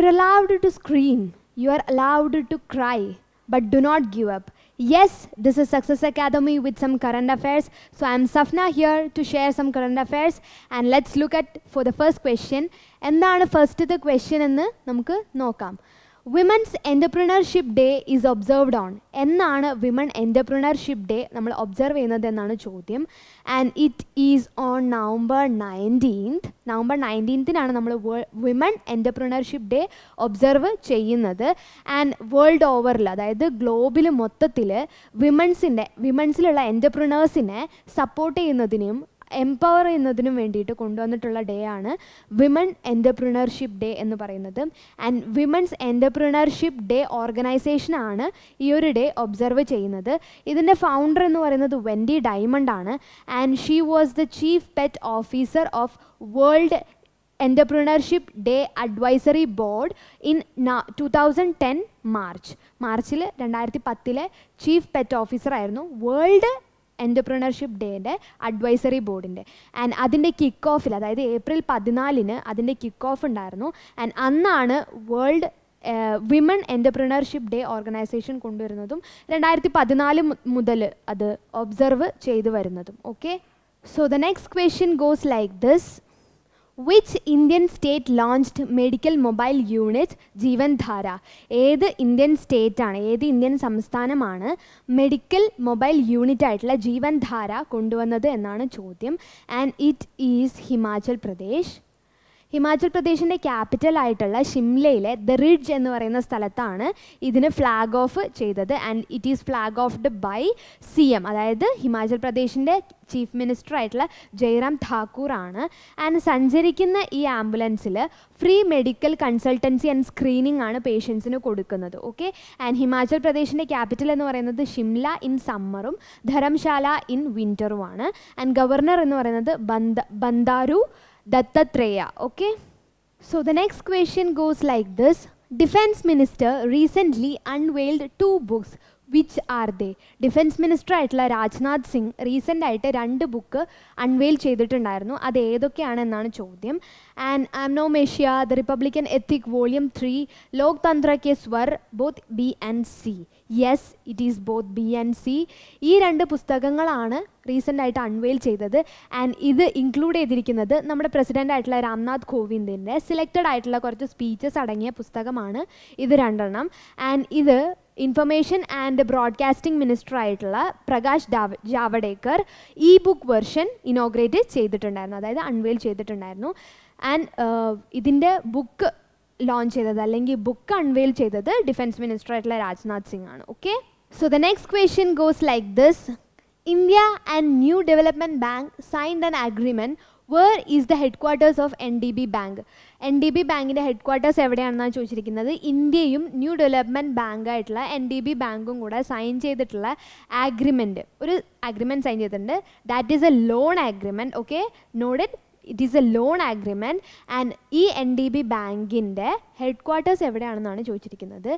You're allowed to scream. You are allowed to cry. But do not give up. Yes, this is Success Academy with some current affairs. So I'm Safna here to share some current affairs. And let's look at for the first question. And the question, and the, എന്ന് നമുക്ക് kam. Women's entrepreneurship day is observed on എന്നാണ് women entrepreneurship day നമ്മൾ observe ചെയ്യുന്നത് എന്നാണ് ചോദ്യം and it is on November nineteenth November നയൻറ്റീൻത്തിനാണ് നമ്മൾ women entrepreneurship day observe ചെയ്യുന്നത് ആൻഡ് വേൾഡ് ഓവറിൽ അതായത് ഗ്ലോബിൽ മൊത്തത്തിൽ വിമൺസിൻ്റെ വിമൺസിലുള്ള എൻ്റർപ്രണേഴ്സിനെ സപ്പോർട്ട് ചെയ്യുന്നതിനും എംപവർ ചെയ്യുന്നതിനും വേണ്ടിയിട്ട് കൊണ്ടുവന്നിട്ടുള്ള ഡേ ആണ് വിമൺ എൻ്റർപ്രണർഷിപ്പ് ഡേ എന്ന് പറയുന്നത് ആൻഡ് വിമൻസ് എൻ്റർപ്രണർഷിപ്പ് ഡേ ഓർഗനൈസേഷനാണ് ഈ ഒരു ഡേ ഒബ്സർവ് ചെയ്യുന്നത് ഇതിൻ്റെ ഫൗണ്ടർ എന്ന് പറയുന്നത് വെൻഡി ഡയമണ്ട് ആണ് and she was the chief pet officer of world entrepreneurship day advisory board in two thousand ten March മാർച്ചിൽ രണ്ടായിരത്തി പത്തിലെ ചീഫ് പെറ്റ് ഓഫീസറായിരുന്നു വേൾഡ് എൻ്റർപ്രണർഷിപ്പ് ഡേൻ്റെ അഡ്വൈസറി ബോർഡിൻ്റെ ആൻഡ് അതിൻ്റെ കിക്ക് ഓഫിൽ അതായത് ഏപ്രിൽ പതിനാലിന് അതിൻ്റെ കിക്ക് ഓഫ് ഉണ്ടായിരുന്നു ആൻഡ് അന്നാണ് world women entrepreneurship day organisation കൊണ്ടുവരുന്നതും രണ്ടായിരത്തി പതിനാല് മുതൽ അത് ഒബ്സർവ് ചെയ്തു വരുന്നതും okay so the next question goes like this which Indian state launched medical mobile unit Jeevan Dhara ഏത് ഇന്ത്യൻ സ്റ്റേറ്റാണ് ഏത് ഇന്ത്യൻ സംസ്ഥാനമാണ് മെഡിക്കൽ മൊബൈൽ യൂണിറ്റ് ആയിട്ടുള്ള ജീവൻ ധാര കൊണ്ടുവന്നത് എന്നാണ് ചോദ്യം and it is Himachal Pradesh Himachal പ്രദേശിൻ്റെ ക്യാപിറ്റൽ ആയിട്ടുള്ള ഷിംലയിലെ റിഡ്ജ് എന്ന് പറയുന്ന സ്ഥലത്താണ് ഇതിന് ഫ്ലാഗ് ഓഫ് ചെയ്തത് and it is flag offed by C M അതായത് ഹിമാചൽ പ്രദേശിൻ്റെ ചീഫ് മിനിസ്റ്റർ ആയിട്ടുള്ള ജയറാം ഠാക്കൂർ ആണ് ആൻഡ് സഞ്ചരിക്കുന്ന ഈ ആംബുലൻസിൽ free medical consultancy and screening ആണ് പേഷ്യൻസിന് കൊടുക്കുന്നത് ഓക്കെ ആൻഡ് ഹിമാചൽ പ്രദേശിൻ്റെ ക്യാപിറ്റൽ എന്ന് പറയുന്നത് ഷിംല ഇൻ സമ്മറും ധരംശാല ഇൻ വിൻ്ററുമാണ് ആൻഡ് ഗവർണർ എന്ന് പറയുന്നത് Banda Bandaru Dattatreya. Okay. So the next question goes like this. Defense Minister recently unveiled two books which are they defence minister ആയിട്ടുള്ള രാജ്നാഥ് സിംഗ് റീസെൻ്റ് ആയിട്ട് രണ്ട് ബുക്ക് അൺവെയിൽ ചെയ്തിട്ടുണ്ടായിരുന്നു അത് ഏതൊക്കെയാണെന്നാണ് ചോദ്യം ആൻഡ് ആംനോമേഷ്യ the republican ethic volume three Loktantra Ke Swar both B and C yes it is both B and C ഈ രണ്ട് പുസ്തകങ്ങളാണ് റീസെൻ്റ് ആയിട്ട് അൺവെയിൽ ചെയ്തത് ആൻഡ് ഇത് ഇൻക്ലൂഡ് ചെയ്തിരിക്കുന്നത് നമ്മുടെ പ്രസിഡൻ്റ് ആയിട്ടുള്ള രാംനാഥ് കോവിന്ദിൻ്റെ സിലക്റ്റഡ് ആയിട്ടുള്ള കുറച്ച് സ്പീച്ചസ് അടങ്ങിയ പുസ്തകമാണ് ഇത് രണ്ടെണ്ണം ആൻഡ് ഇത് ഇൻഫർമേഷൻ ആൻഡ് ബ്രോഡ്കാസ്റ്റിംഗ് മിനിസ്റ്റർ ആയിട്ടുള്ള Prakash Javadekar e book version inaugurate ചെയ്തിട്ടുണ്ടായിരുന്നു അതായത് അൺവെയിൽ ചെയ്തിട്ടുണ്ടായിരുന്നു ആൻഡ് ഇതിൻ്റെ ബുക്ക് ലോഞ്ച് ചെയ്തത് അല്ലെങ്കിൽ ബുക്ക് അൺവെയിൽ ചെയ്തത് ഡിഫൻസ് മിനിസ്റ്റർ ആയിട്ടുള്ള രാജ്നാഥ് സിംഗ് ആണ് okay so the next question goes like this India and New Development Bank signed an agreement where is the headquarters of N D B bank N D B ബാങ്കിൻ്റെ headquarters എവിടെയാണെന്നാണ് ചോദിച്ചിരിക്കുന്നത് ഇന്ത്യയും New Development ബാങ്കായിട്ടുള്ള N D B ബാങ്കും കൂടെ sign ചെയ്തിട്ടുള്ള agreement ഒരു agreement sign ചെയ്തിട്ടുണ്ട് that is a loan agreement okay not it is a loan agreement and ഈ എൻ ഡി ബി ബാങ്കിൻ്റെ ഹെഡ് ക്വാർട്ടേഴ്സ് എവിടെയാണെന്നാണ് ചോദിച്ചിരിക്കുന്നത്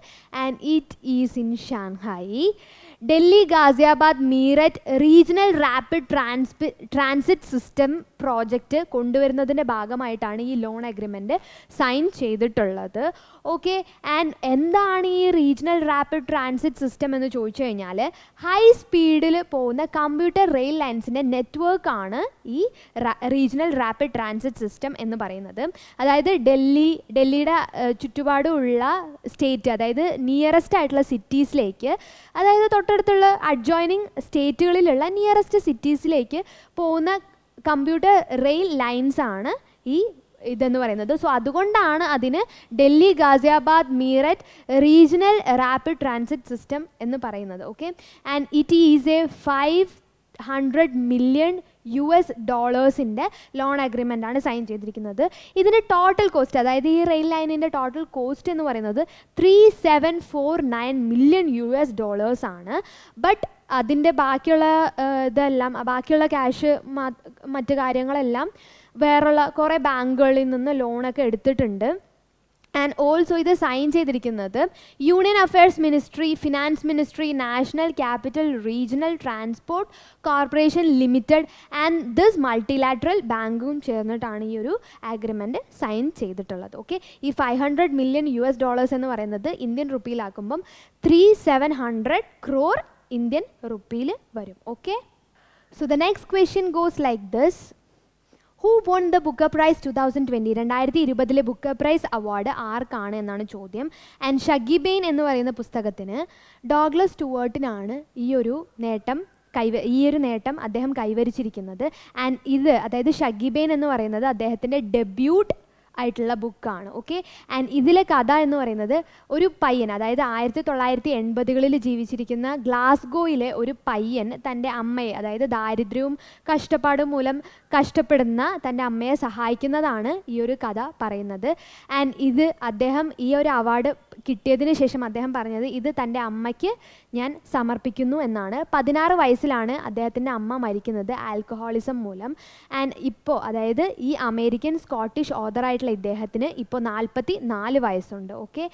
and it is in Shanghai Delhi Ghaziabad Meerut regional rapid trans transit system project കൊണ്ടുവരുന്നതിൻ്റെ ഭാഗമായിട്ടാണ് ഈ loan agreement sign ചെയ്തിട്ടുള്ളത് okay and എന്താണ് ഈ റീജിയണൽ റാപ്പിഡ് ട്രാൻസിറ്റ് സിസ്റ്റം എന്ന് ചോദിച്ചു കഴിഞ്ഞാൽ ഹൈ സ്പീഡിൽ പോകുന്ന കമ്പ്യൂട്ടർ റെയിൽ ലൈൻസിൻ്റെ ആണ് ഈ റീജിയണൽ റാപ്പിഡ് ട്രാൻസിറ്റ് സിസ്റ്റം എന്ന് പറയുന്നത് അതായത് ഡൽഹി ഡൽഹിയുടെ ചുറ്റുപാടുമുള്ള സ്റ്റേറ്റ് അതായത് നിയറസ്റ്റ് ആയിട്ടുള്ള സിറ്റീസിലേക്ക് അതായത് തൊട്ടടുത്തുള്ള അഡ്ജോയിനിങ് സ്റ്റേറ്റുകളിലുള്ള നിയറസ്റ്റ് സിറ്റീസിലേക്ക് പോകുന്ന കമ്പ്യൂട്ടർ റെയിൽ ലൈൻസ് ആണ് ഈ ഇതെന്ന് പറയുന്നത് സോ അതുകൊണ്ടാണ് അതിന് Delhi Ghaziabad Meerut regional rapid transit system എന്ന് പറയുന്നത് okay and it is a five hundred million U S ഡോളേഴ്സിൻ്റെ ലോൺ അഗ്രിമെൻ്റ് ആണ് സൈൻ ചെയ്തിരിക്കുന്നത് ഇതിൻ്റെ ടോട്ടൽ കോസ്റ്റ് അതായത് ഈ റെയിൽ ലൈനിൻ്റെ ടോട്ടൽ കോസ്റ്റ് എന്ന് പറയുന്നത് three seven four nine million U S dollars ആണ് ബട്ട് അതിൻ്റെ ബാക്കിയുള്ള ഇതെല്ലാം ബാക്കിയുള്ള ക്യാഷ് മറ്റ് കാര്യങ്ങളെല്ലാം വേറെയുള്ള കുറേ ബാങ്കുകളിൽ നിന്ന് ലോണൊക്കെ എടുത്തിട്ടുണ്ട് ആൻഡ് ഓൾസോ ഇത് സൈൻ ചെയ്തിരിക്കുന്നത് union affairs ministry finance ministry national capital regional transport corporation limited and this multilateral ബാങ്കും ചേർന്നിട്ടാണ് ഈ ഒരു അഗ്രിമെൻ്റ് സൈൻ ചെയ്തിട്ടുള്ളത് ഓക്കെ ഈ five hundred million U S dollars എന്ന് പറയുന്നത് ഇന്ത്യൻ റുപ്പിയിലാക്കുമ്പം three seven hundred crore Indian റുപ്പിയിൽ വരും okay so the next question goes like this who won the book prize two thousand twenty രണ്ടായിരത്തി ഇരുപതിലെ ബുക്ക് പ്രൈസ് അവാർഡ് ആർക്കാണ് എന്നാണ് ചോദ്യം ആൻഡ് ഷഗിബെയിൻ എന്ന് പറയുന്ന പുസ്തകത്തിന് ഡോഗ്ലസ് സ്റ്റുവേർട്ടിനാണ് ഈ ഒരു നേട്ടം കൈവ ഈ ഒരു നേട്ടം അദ്ദേഹം കൈവരിച്ചിരിക്കുന്നത് ആൻഡ് ഇത് അതായത് ഷഗിബെയിൻ എന്ന് പറയുന്നത് അദ്ദേഹത്തിൻ്റെ ഡെബ്യൂട്ട് ആയിട്ടുള്ള ബുക്കാണ് ഓക്കെ ആൻഡ് ഇതിലെ കഥ എന്ന് പറയുന്നത് ഒരു പയ്യൻ അതായത് ആയിരത്തി തൊള്ളായിരത്തി എൺപതുകളിൽ ജീവിച്ചിരിക്കുന്ന ഗ്ലാസ്ഗോയിലെ ഒരു പയ്യൻ തൻ്റെ അമ്മയെ അതായത് ദാരിദ്ര്യവും കഷ്ടപ്പാടും മൂലം കഷ്ടപ്പെടുന്ന തൻ്റെ അമ്മയെ സഹായിക്കുന്നതാണ് ഈ ഒരു കഥ പറയുന്നത് ആൻഡ് ഇത് അദ്ദേഹം ഈ ഒരു അവാർഡ് കിട്ടിയതിന് ശേഷം അദ്ദേഹം പറഞ്ഞത് ഇത് തൻ്റെ അമ്മയ്ക്ക് ഞാൻ സമർപ്പിക്കുന്നു എന്നാണ് പതിനാറ് വയസ്സിലാണ് അദ്ദേഹത്തിൻ്റെ അമ്മ മരിക്കുന്നത് ആൽക്കഹോളിസം മൂലം ആൻഡ് ഇപ്പോൾ അതായത് ഈ അമേരിക്കൻ സ്കോട്ടിഷ് ഓതറായിട്ടുള്ള ഇദ്ദേഹത്തിന് ഇപ്പോൾ നാൽപ്പത്തി നാല് വയസ്സുണ്ട് okay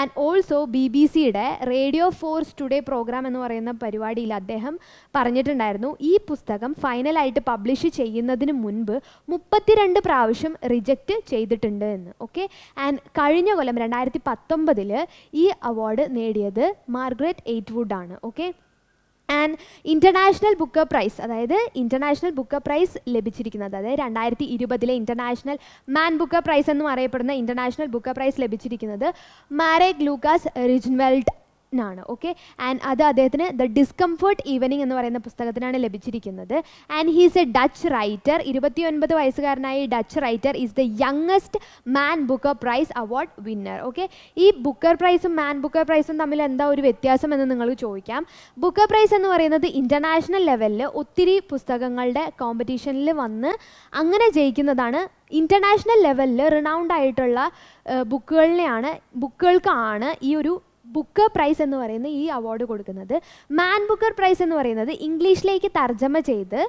and also B B സിയുടെ റേഡിയോ ഫോർസ് ടുഡേ പ്രോഗ്രാം എന്ന് പറയുന്ന പരിപാടിയിൽ അദ്ദേഹം പറഞ്ഞിട്ടുണ്ടായിരുന്നു ഈ പുസ്തകം ഫൈനലായിട്ട് പബ്ലിഷ് ചെയ്യുന്നതിന് മുൻപ് മുപ്പത്തിരണ്ട് പ്രാവശ്യം റിജക്റ്റ് ചെയ്തിട്ടുണ്ട് എന്ന് ഓക്കെ ആൻഡ് കഴിഞ്ഞ കൊല്ലം രണ്ടായിരത്തി പത്തൊമ്പതിൽ ഈ അവാർഡ് നേടിയത് മാർഗ്രറ്റ് എയ്റ്റ്വുഡ് ആണ് okay and international book prize അതായത് ഇൻ്റർനാഷണൽ ബുക്ക് പ്രൈസ് ലഭിച്ചിരിക്കുന്നത് അതായത് രണ്ടായിരത്തി ഇരുപതിലെ ഇൻ്റർനാഷണൽ മാൻ ബുക്ക് പ്രൈസ് എന്നും അറിയപ്പെടുന്ന ഇൻ്റർനാഷണൽ ബുക്ക് പ്രൈസ് ലഭിച്ചിരിക്കുന്നത് മാരേ ലൂക്കാസ് റിജ്വെൽറ്റ് ാണ് ഓക്കെ ആൻഡ് അത് അദ്ദേഹത്തിന് ദ ഡിസ്കംഫേർട്ട് ഈവനിങ് എന്ന് പറയുന്ന പുസ്തകത്തിനാണ് ലഭിച്ചിരിക്കുന്നത് and he's a Dutch writer ഇരുപത്തിയൊൻപത് വയസ്സുകാരനായ Dutch writer is the youngest Man Booker Prize award winner okay ഈ ബുക്കർ പ്രൈസും മാൻ ബുക്കർ പ്രൈസും തമ്മിൽ എന്താ ഒരു വ്യത്യാസം എന്ന് നിങ്ങൾ ചോദിക്കാം ബുക്കർ പ്രൈസ് എന്ന് പറയുന്നത് ഇൻ്റർനാഷണൽ ലെവലിൽ ഒത്തിരി പുസ്തകങ്ങളുടെ കോമ്പറ്റീഷനിൽ വന്ന് അങ്ങനെ ജയിക്കുന്നതാണ് ഇൻ്റർനാഷണൽ ലെവലിൽ റിണൗണ്ട് ആയിട്ടുള്ള ബുക്കുകളിനെയാണ് ബുക്കുകൾക്കാണ് ഈ ഒരു ബുക്കർ പ്രൈസ് എന്ന് പറയുന്ന ഈ അവാർഡ് കൊടുക്കുന്നത് മാൻ ബുക്കർ പ്രൈസ് എന്ന് പറയുന്നത് ഇംഗ്ലീഷിലേക്ക് തർജ്ജമ ചെയ്ത്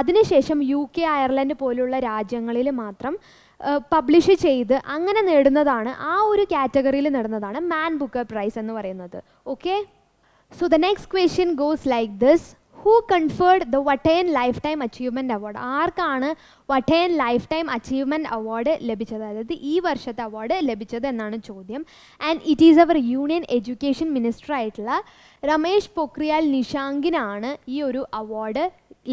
അതിനുശേഷം യു കെ അയർലൻഡ് പോലുള്ള രാജ്യങ്ങളിൽ മാത്രം പബ്ലിഷ് ചെയ്ത് അങ്ങനെ നേടുന്നതാണ് ആ ഒരു കാറ്റഗറിയിൽ നേടുന്നതാണ് മാൻ ബുക്കർ പ്രൈസ് എന്ന് പറയുന്നത് okay so the next question goes like this who conferred the Vatayan lifetime achievement award ആർക്കാണ് Vatayan lifetime achievement award ലഭിച്ചത് അതായത് ഈ വർഷത്തെ അവാർഡ് ലഭിച്ചത് എന്നാണ് ചോദ്യം and it is our union education minister ആയിട്ടുള്ള രമേഷ് പൊക്രിയാൽ നിഷാങ്കിനാണ് ഈ ഒരു അവാർഡ്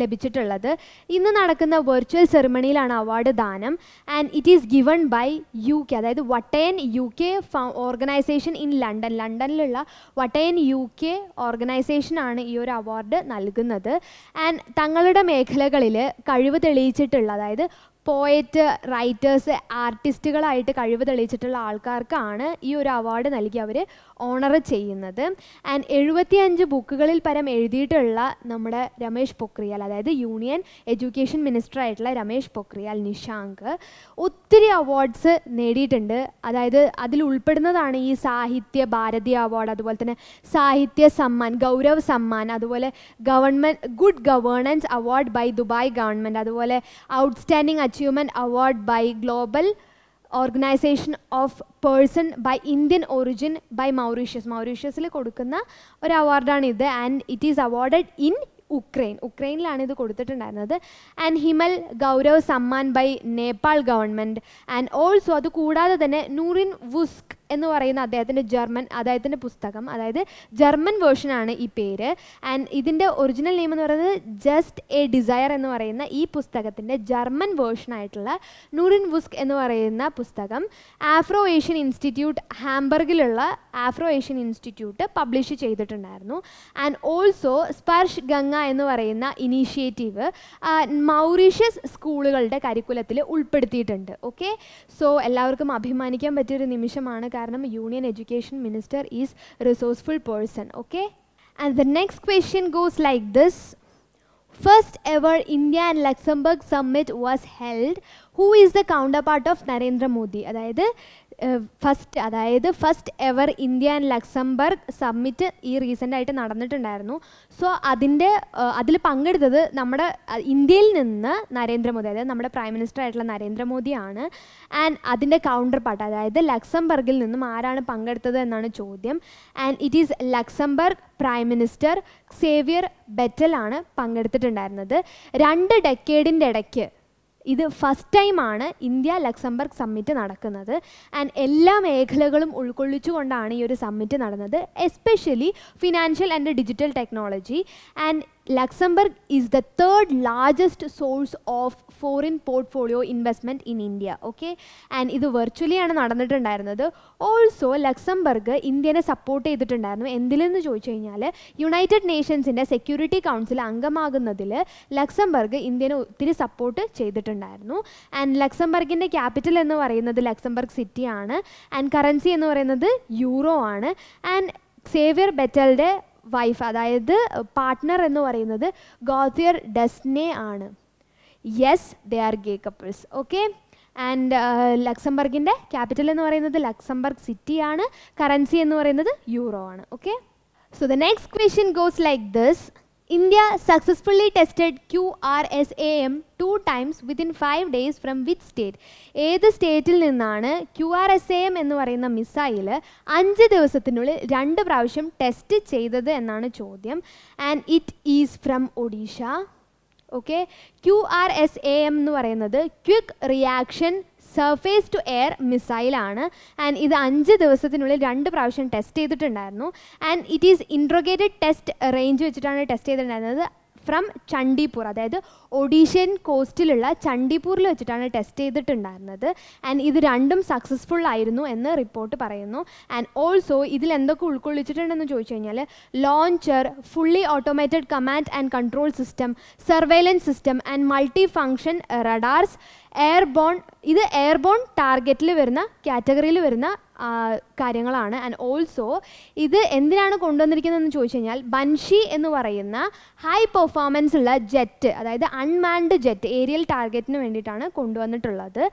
ലഭിച്ചിട്ടുള്ളത് ഇന്ന് നടക്കുന്ന വെർച്വൽ സെറിമണിയിലാണ് അവാർഡ് ദാനം and it is given by U K അതായത് Vatayan U K organisation in London ലണ്ടനിലുള്ള വട്ടയൻ യു കെ ഓർഗനൈസേഷനാണ് ഈ ഒരു അവാർഡ് നൽകുന്നത് ആൻഡ് തങ്ങളുടെ മേഖലകളിൽ കഴിവ് തെളിയിച്ചിട്ടുള്ള അതായത് പോയറ്റ് റൈറ്റേഴ്സ് ആർട്ടിസ്റ്റുകളായിട്ട് കഴിവ് തെളിയിച്ചിട്ടുള്ള ആൾക്കാർക്കാണ് ഈ ഒരു അവാർഡ് നൽകി അവർ ഓണർ ചെയ്യുന്നത് ആൻഡ് എഴുപത്തി അഞ്ച് ബുക്കുകളിൽ പരം എഴുതിയിട്ടുള്ള നമ്മുടെ രമേഷ് പൊക്രിയാൽ അതായത് യൂണിയൻ എഡ്യൂക്കേഷൻ മിനിസ്റ്റർ ആയിട്ടുള്ള രമേഷ് പൊക്രിയാൽ നിഷാങ്ക് ഒത്തിരി അവാർഡ്സ് നേടിയിട്ടുണ്ട് അതായത് അതിൽ ഉൾപ്പെടുന്നതാണ് ഈ സാഹിത്യ ഭാരതി അവാർഡ് അതുപോലെ തന്നെ സാഹിത്യ സമ്മാൻ ഗൗരവ് സമ്മാൻ അതുപോലെ government good governance award by Dubai government അതുപോലെ outstanding achievement award by global organisation of person by Indian origin by Mauritius മൗറീഷ്യസിൽ കൊടുക്കുന്ന ഒരു അവാർഡാണ് ഇത് and it is awarded in Ukraine ഉക്രൈനിലാണ് ഇത് കൊടുത്തിട്ടുണ്ടായിരുന്നത് and Himal Gaurav Samman by Nepal government and also അത് കൂടാതെ തന്നെ നൂറിൻ വുസ്ക് എന്ന് പറയുന്ന അദ്ദേഹത്തിൻ്റെ ജർമ്മൻ അദ്ദേഹത്തിൻ്റെ പുസ്തകം അതായത് ജർമ്മൻ വേർഷനാണ് ഈ പേര് ആൻഡ് ഇതിൻ്റെ ഒറിജിനൽ നെയിം എന്ന് പറയുന്നത് ജസ്റ്റ് എ ഡിസയർ എന്ന് പറയുന്ന ഈ പുസ്തകത്തിൻ്റെ ജർമ്മൻ വേർഷനായിട്ടുള്ള നൂറിൻ വുസ്ക് എന്ന് പറയുന്ന പുസ്തകം ആഫ്രോ ഏഷ്യൻ ഇൻസ്റ്റിറ്റ്യൂട്ട് ഹാംബർഗിലുള്ള ആഫ്രോ ഏഷ്യൻ ഇൻസ്റ്റിറ്റ്യൂട്ട് പബ്ലിഷ് ചെയ്തിട്ടുണ്ടായിരുന്നു ആൻഡ് ഓൾസോ സ്പർഷ് ഗംഗ എന്ന് പറയുന്ന ഇനീഷ്യേറ്റീവ് മൗറീഷ്യസ് സ്കൂളുകളുടെ കരിക്കുലത്തിൽ ഉൾപ്പെടുത്തിയിട്ടുണ്ട് ഓക്കെ സോ എല്ലാവർക്കും അഭിമാനിക്കാൻ പറ്റിയൊരു നിമിഷമാണ് കാരണം union education minister is resourceful person okay and the next question goes like this First ever India and Luxembourg summit was held. Who is the counterpart of Narendra Modi? അതായത് first അതായത് first ever India and Luxembourg summit ഈ റീസെൻ്റായിട്ട് നടന്നിട്ടുണ്ടായിരുന്നു so അതിൻ്റെ അതിൽ പങ്കെടുത്തത് നമ്മുടെ ഇന്ത്യയിൽ നിന്ന് നരേന്ദ്രമോദി അതായത് നമ്മുടെ പ്രൈം മിനിസ്റ്റർ ആയിട്ടുള്ള നരേന്ദ്രമോദിയാണ് ആൻഡ് അതിൻ്റെ കൗണ്ടർ പാർട്ട് അതായത് ലക്സംബർഗിൽ നിന്നും ആരാണ് പങ്കെടുത്തത് എന്നാണ് ചോദ്യം and it is Luxembourg prime minister Xavier ബെറ്റലാണ് പങ്കെടുത്തിട്ടുണ്ടായിരുന്നത് രണ്ട് ഡെക്കേഡിൻ്റെ ഇടയ്ക്ക് ഇത് ഫസ്റ്റ് ടൈമാണ് ഇന്ത്യ ലക്സംബർഗ് സമ്മിറ്റ് നടക്കുന്നത് ആൻഡ് എല്ലാ മേഖലകളും ഉൾക്കൊള്ളിച്ചുകൊണ്ടാണ് ഈ ഒരു സമ്മിറ്റ് നടന്നത് especially financial and digital technology and Luxembourg is the third largest source of foreign portfolio investment in India okay and ഇത് വെർച്വലിയാണ് നടന്നിട്ടുണ്ടായിരുന്നത് ഓൾസോ ലക്സംബർഗ് ഇന്ത്യനെ സപ്പോർട്ട് ചെയ്തിട്ടുണ്ടായിരുന്നു എന്തിലെന്ന് ചോദിച്ചു കഴിഞ്ഞാൽ യുണൈറ്റഡ് നേഷൻസിൻ്റെ സെക്യൂരിറ്റി കൗൺസിൽ അംഗമാകുന്നതിൽ ലക്സംബർഗ് ഇന്ത്യനെ ഒത്തിരി സപ്പോർട്ട് ചെയ്തിട്ടുണ്ടായിരുന്നു ആൻഡ് ലക്സംബർഗിൻ്റെ ക്യാപിറ്റൽ എന്ന് പറയുന്നത് ലക്സംബർഗ് സിറ്റിയാണ് ആൻഡ് കറൻസി എന്ന് പറയുന്നത് യൂറോ ആണ് ആൻഡ് സേവിയർ ബെറ്റലിൻ്റെ വൈഫ് അതായത് പാർട്ട്ണർ എന്ന് പറയുന്നത് ഗോത്തിയർ ഡെസ്നെ ആണ് yes they are gay couples okay and ലക്സംബർഗിൻ്റെ ക്യാപിറ്റൽ എന്ന് പറയുന്നത് ലക്സംബർഗ് സിറ്റിയാണ് കറൻസി എന്ന് പറയുന്നത് യൂറോ ആണ് okay so the next question goes like this India successfully tested Q R S A M two times within five days from which state ഏത് സ്റ്റേറ്റിൽ നിന്നാണ് Q R S A M എന്ന് പറയുന്ന missile അഞ്ച് ദിവസത്തിനുള്ളിൽ രണ്ട് പ്രാവശ്യം ടെസ്റ്റ് ചെയ്തത് എന്നാണ് ചോദ്യം and it is from Odisha okay Q R S A M എന്ന് പറയുന്നത് quick reaction surface to air മിസൈലാണ് ആൻഡ് ഇത് അഞ്ച് ദിവസത്തിനുള്ളിൽ രണ്ട് പ്രാവശ്യം ടെസ്റ്റ് ചെയ്തിട്ടുണ്ടായിരുന്നു and it is integrated test range വെച്ചിട്ടാണ് ടെസ്റ്റ് ചെയ്തിട്ടുണ്ടായിരുന്നത് ഫ്രം ചണ്ടിപ്പൂർ അതായത് ഒഡീഷ്യൻ കോസ്റ്റിലുള്ള ചണ്ടിപ്പൂരിൽ വെച്ചിട്ടാണ് ടെസ്റ്റ് ചെയ്തിട്ടുണ്ടായിരുന്നത് ആൻഡ് ഇത് രണ്ടും സക്സസ്ഫുൾ ആയിരുന്നു എന്ന് റിപ്പോർട്ട് പറയുന്നു ആൻഡ് ഓൾസോ ഇതിൽ എന്തൊക്കെ ഉൾക്കൊള്ളിച്ചിട്ടുണ്ടെന്ന് ചോദിച്ചു കഴിഞ്ഞാൽ launcher fully automated command and control system surveillance system and multi function radars airborne ഇത് എയർബോൺ ടാർഗറ്റിൽ വരുന്ന കാറ്റഗറിയിൽ വരുന്ന കാര്യങ്ങളാണ് ആൻഡ് ഓൾസോ ഇത് എന്തിനാണ് കൊണ്ടുവന്നിരിക്കുന്നതെന്ന് ചോദിച്ചു കഴിഞ്ഞാൽ ബൻഷി എന്ന് പറയുന്ന ഹൈ പെർഫോമൻസ് ഉള്ള ജെറ്റ് അതായത് അൺമാൻഡ് ജെറ്റ് ഏരിയൽ ടാർഗറ്റിന് വേണ്ടിയിട്ടാണ് കൊണ്ടുവന്നിട്ടുള്ളത്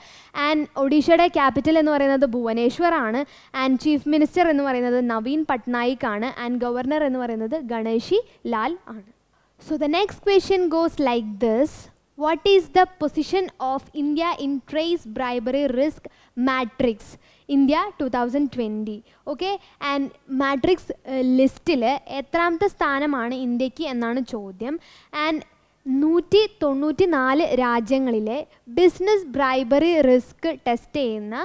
ആൻഡ് ഒഡീഷയുടെ ക്യാപിറ്റൽ എന്ന് പറയുന്നത് ഭുവനേശ്വർ ആണ് ആൻഡ് ചീഫ് മിനിസ്റ്റർ എന്ന് പറയുന്നത് നവീൻ പട്നായിക് ആണ് ആൻഡ് ഗവർണർ എന്ന് പറയുന്നത് ഗണേഷി ലാൽ ആണ് so the next question goes like this what is the position of India in TRACE bribery risk matrix India two thousand twenty okay and matrix ലിസ്റ്റിൽ എത്രാമത്തെ സ്ഥാനമാണ് ഇന്ത്യക്ക് എന്നാണ് ചോദ്യം ആൻഡ് നൂറ്റി തൊണ്ണൂറ്റി നാല് രാജ്യങ്ങളിലെ ബിസിനസ് ബ്രൈബറി റിസ്ക് ടെസ്റ്റ് ചെയ്യുന്ന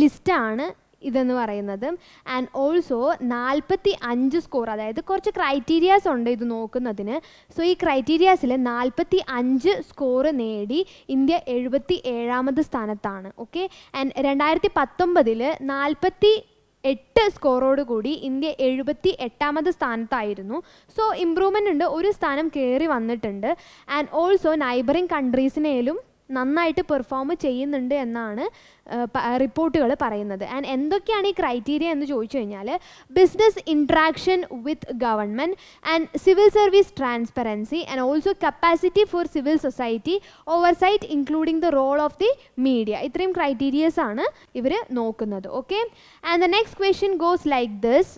ലിസ്റ്റാണ് ഇതെന്ന് പറയുന്നത് ആൻഡ് ഓൾസോ നാൽപ്പത്തി അഞ്ച് സ്കോർ അതായത് കുറച്ച് ക്രൈറ്റീരിയാസ് ഉണ്ട് ഇത് നോക്കുന്നതിന് സോ ഈ ക്രൈറ്റീരിയാസിൽ നാൽപ്പത്തി അഞ്ച് സ്കോർ നേടി ഇന്ത്യ എഴുപത്തി ഏഴാമത് സ്ഥാനത്താണ് ഓക്കെ ആൻഡ് രണ്ടായിരത്തി പത്തൊമ്പതിൽ നാൽപ്പത്തി എട്ട് കൂടി ഇന്ത്യ എഴുപത്തി എട്ടാമത് സ്ഥാനത്തായിരുന്നു സോ ഇമ്പ്രൂവ്മെൻ്റ് ഉണ്ട് ഒരു സ്ഥാനം കയറി വന്നിട്ടുണ്ട് ആൻഡ് ഓൾസോ നൈബറിങ് കൺട്രീസിനേലും നന്നായിട്ട് പെർഫോം ചെയ്യുന്നുണ്ട് എന്നാണ് റിപ്പോർട്ടുകൾ പറയുന്നത് ആൻഡ് എന്തൊക്കെയാണ് ഈ ക്രൈറ്റീരിയ എന്ന് ചോദിച്ചു കഴിഞ്ഞാൽ business interaction with government and civil service transparency and also capacity for civil society oversight including the role of the media ഇത്രയും ക്രൈറ്റീരിയസ് ആണ് ഇവർ നോക്കുന്നത് okay and the next question goes like this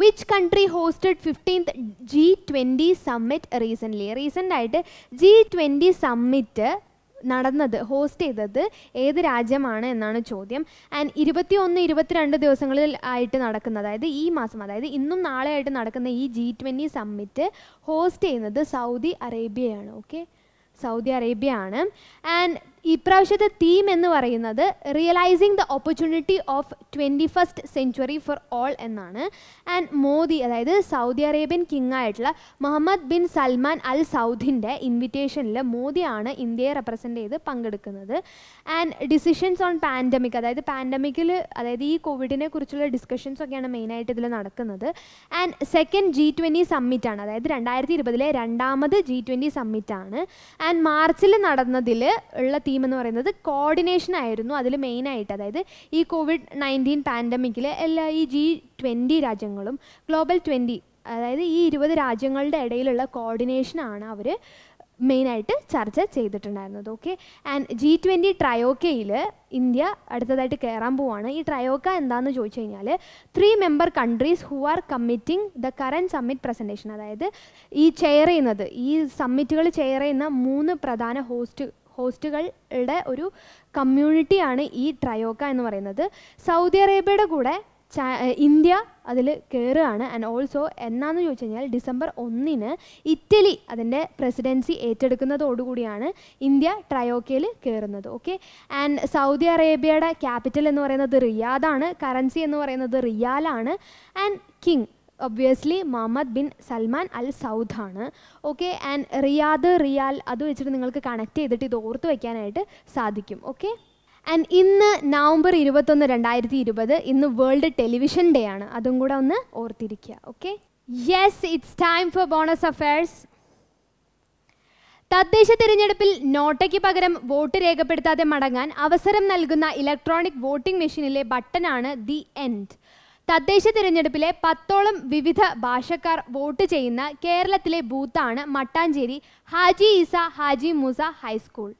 which country hosted fifteenth G twenty summit recently recent ആയിട്ട് G twenty summit നടന്നത് host ചെയ്തത് ഏത് രാജ്യമാണ് എന്നാണ് ചോദ്യം ആൻഡ് ഇരുപത്തി ഒന്ന് ഇരുപത്തിരണ്ട് ദിവസങ്ങളിൽ ആയിട്ട് നടക്കുന്ന അതായത് ഈ മാസം അതായത് ഇന്നും നാളെയായിട്ട് നടക്കുന്ന ഈ ജി ട്വൻ്റി സമ്മിറ്റ് ഹോസ്റ്റ് ചെയ്യുന്നത് സൗദി അറേബ്യയാണ് ഓക്കെ സൗദി അറേബ്യ ആണ് ആൻഡ് ഇപ്രാവശ്യത്തെ തീം എന്ന് പറയുന്നത് realising the opportunity of twenty first century for all എന്നാണ് ആൻഡ് മോദി അതായത് സൗദി അറേബ്യൻ കിങ് ആയിട്ടുള്ള മുഹമ്മദ് ബിൻ സൽമാൻ അൽ സൗദിൻ്റെ ഇൻവിറ്റേഷനിൽ മോദിയാണ് ഇന്ത്യയെ റെപ്രസെൻ്റ് ചെയ്ത് പങ്കെടുക്കുന്നത് ആൻഡ് ഡിസിഷൻസ് ഓൺ പാൻഡമിക് അതായത് പാൻഡമിക്കിൽ അതായത് ഈ കോവിഡിനെ കുറിച്ചുള്ള ഡിസ്കഷൻസ് ഒക്കെയാണ് മെയിനായിട്ട് ഇതിൽ നടക്കുന്നത് ആൻഡ് സെക്കൻഡ് ജി ട്വൻറ്റി സമ്മിറ്റാണ് അതായത് രണ്ടായിരത്തി ഇരുപതിലെ രണ്ടാമത് ജി ട്വൻറ്റി സമ്മിറ്റാണ് ആൻഡ് മാർച്ചിൽ നടന്നതിൽ ഉള്ള തീം എന്ന് പറയുന്നത് കോർഡിനേഷൻ ആയിരുന്നു അതിൽ മെയിനായിട്ട് അതായത് ഈ കോവിഡ് നയൻറ്റീൻ പാൻഡമിക്കിൽ എല്ലാ ഈ ജി ട്വൻ്റി രാജ്യങ്ങളും ഗ്ലോബൽ ട്വൻ്റി അതായത് ഈ ഇരുപത് രാജ്യങ്ങളുടെ ഇടയിലുള്ള കോർഡിനേഷനാണ് അവർ മെയിനായിട്ട് ചർച്ച ചെയ്തിട്ടുണ്ടായിരുന്നത് ഓക്കെ ആൻഡ് ജി ട്വൻ്റി ട്രയോക്കയിൽ ഇന്ത്യ അടുത്തതായിട്ട് കയറാൻ പോവാണ് ഈ ട്രയോക്ക എന്താണെന്ന് ചോദിച്ചു കഴിഞ്ഞാൽ three member countries who are committing the current summit presentation അതായത് ഈ ചെയർ ചെയ്യുന്നത് ഈ സമ്മിറ്റുകൾ ചെയർ ചെയ്യുന്ന മൂന്ന് പ്രധാന ഹോസ്റ്റ് ഹോസ്റ്റുകളുടെ ഒരു കമ്മ്യൂണിറ്റിയാണ് ഈ ട്രയോക്ക എന്ന് പറയുന്നത് സൗദി അറേബ്യയുടെ കൂടെ ഇന്ത്യ അതിൽ കയറുകയാണ് ആൻഡ് ഓൾസോ എന്നാന്ന് ചോദിച്ചു കഴിഞ്ഞാൽ ഡിസംബർ ഒന്നിന് ഇറ്റലി അതിൻ്റെ പ്രസിഡൻസി ഏറ്റെടുക്കുന്നതോടുകൂടിയാണ് ഇന്ത്യ ട്രയോക്കയിൽ കയറുന്നത് ഓക്കെ ആൻഡ് സൗദി അറേബ്യയുടെ ക്യാപിറ്റൽ എന്ന് പറയുന്നത് റിയാദാണ് കറൻസി എന്ന് പറയുന്നത് റിയാലാണ് and king obviously Mohammed bin Salman al Saud ആണ് ഓക്കെ ആൻഡ് റിയാദ് റിയാൽ അത് വെച്ചിട്ട് നിങ്ങൾക്ക് കണക്ട് ചെയ്തിട്ട് ഇത് ഓർത്ത് വയ്ക്കാനായിട്ട് സാധിക്കും ഓക്കെ ആൻഡ് ഇന്ന് നവംബർ ഇരുപത്തൊന്ന് രണ്ടായിരത്തി ഇരുപത് ഇന്ന് വേൾഡ് ടെലിവിഷൻ ഡേ ആണ് അതും കൂടെ ഒന്ന് ഓർത്തിരിക്കുക okay yes it's time for bonus affairs തദ്ദേശ തിരഞ്ഞെടുപ്പിൽ നോട്ടയ്ക്ക് പകരം വോട്ട് രേഖപ്പെടുത്താതെ മടങ്ങാൻ അവസരം നൽകുന്ന ഇലക്ട്രോണിക് വോട്ടിംഗ് മെഷീനിലെ ബട്ടനാണ് ദി എൻഡ് തദ്ദേശ തിരഞ്ഞെടുപ്പിലെ പത്തോളം വിവിധ ഭാഷക്കാർ വോട്ട് ചെയ്യുന്ന കേരളത്തിലെ ബൂത്താണ് മട്ടാഞ്ചേരി ഹാജി ഇസ ഹാജി മുസ ഹൈസ്കൂൾ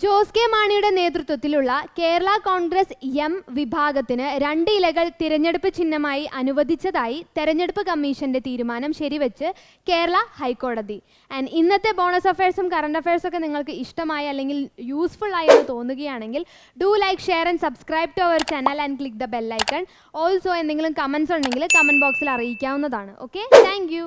ജോസ് കെ മാണിയുടെ നേതൃത്വത്തിലുള്ള കേരള കോൺഗ്രസ് എം വിഭാഗത്തിന് രണ്ട് ഇലകൾ തിരഞ്ഞെടുപ്പ് ചിഹ്നമായി അനുവദിച്ചതായി തെരഞ്ഞെടുപ്പ് കമ്മീഷന്റെ തീരുമാനം ശരിവെച്ച് കേരള ഹൈക്കോടതി ആൻഡ് ഇന്നത്തെ ബോണസ് അഫയേഴ്സും കറണ്ട് അഫയേഴ്സൊക്കെ നിങ്ങൾക്ക് ഇഷ്ടമായി അല്ലെങ്കിൽ യൂസ്ഫുൾ ആയി എന്ന് തോന്നുകയാണെങ്കിൽ do like share and subscribe to our channel and click the bell icon also എന്തെങ്കിലും കമൻസ് ഉണ്ടെങ്കിൽ കമൻറ്റ് ബോക്സിൽ അറിയിക്കാവുന്നതാണ് ഓക്കെ താങ്ക് യു